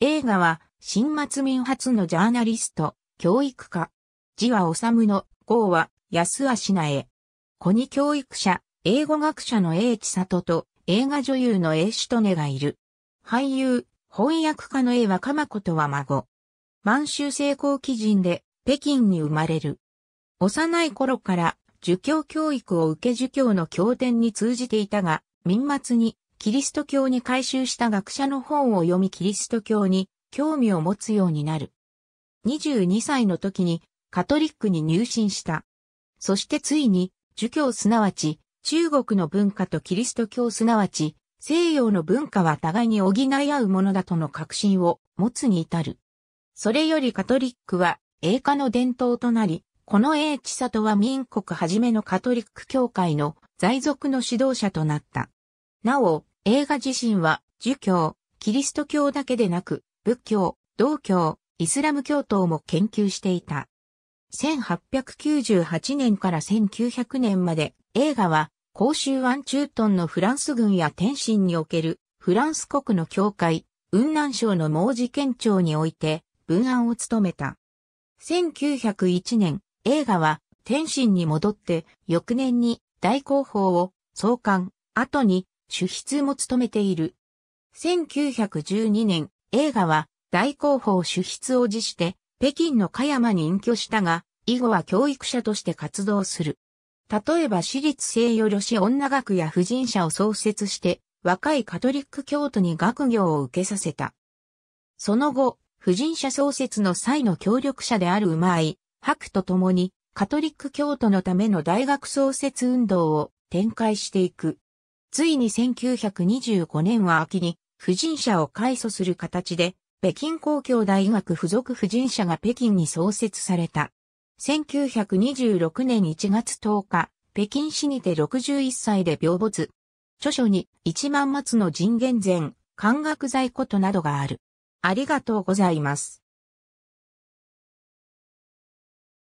映画は、新末民初のジャーナリスト、教育家。字は治の、号は、安足なえ。子に教育者、英語学者の英知里と、映画女優の英首と根がいる。俳優、翻訳家の英は鎌子とは孫。満州成功基人で、北京に生まれる。幼い頃から、儒教教育を受け儒教の経典に通じていたが、民末にキリスト教に改修した学者の本を読みキリスト教に興味を持つようになる。22歳の時にカトリックに入信した。そしてついに、儒教すなわち、中国の文化とキリスト教すなわち、西洋の文化は互いに補い合うものだとの確信を持つに至る。それよりカトリックは英化の伝統となり、この英知里は民国はじめのカトリック教会の在属の指導者となった。なお、映画自身は、儒教、キリスト教だけでなく、仏教、道教、イスラム教等も研究していた。1898年から1900年まで映画はチ州湾トンのフランス軍や天津におけるフランス国の教会、雲南省の毛事県庁において文案を務めた。1901年、映画は天津に戻って翌年に大広報を創刊、後に主筆も務めている。1912年、映画は大広報主筆を辞して、北京の香山に隠居したが、以後は教育者として活動する。例えば私立西洋女子女学や婦人社を創設して、若いカトリック教徒に学業を受けさせた。その後、婦人社創設の際の協力者である馬井、白と共に、カトリック教徒のための大学創設運動を展開していく。ついに1925年は秋に婦人社を改組する形で、北京公共大学附属婦人社が北京に創設された。1926年1月10日、北京市にて61歳で病没。著書に、一万末の人間前、漢学在ことなどがある。ありがとうございます。